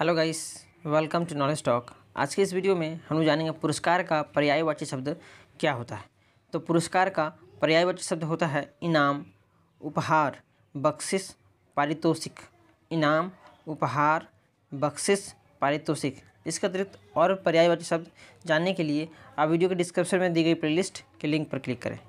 hello guys welcome to knowledge talk आज के इस वीडियो में हम लोग जानेंगे पुरस्कार का पर्यायवाची शब्द क्या होता है तो पुरस्कार का पर्यायवाची शब्द होता है इनाम उपहार बख्शिश पारितोषिक इनाम उपहार बख्शिश पारितोषिक इसके अतिरिक्त और पर्यायवाची शब्द जानने के लिए आप वीडियो के डिस्क्रिप्शन में दी गई प्लेलिस्ट के लिंक पर क्लिक करें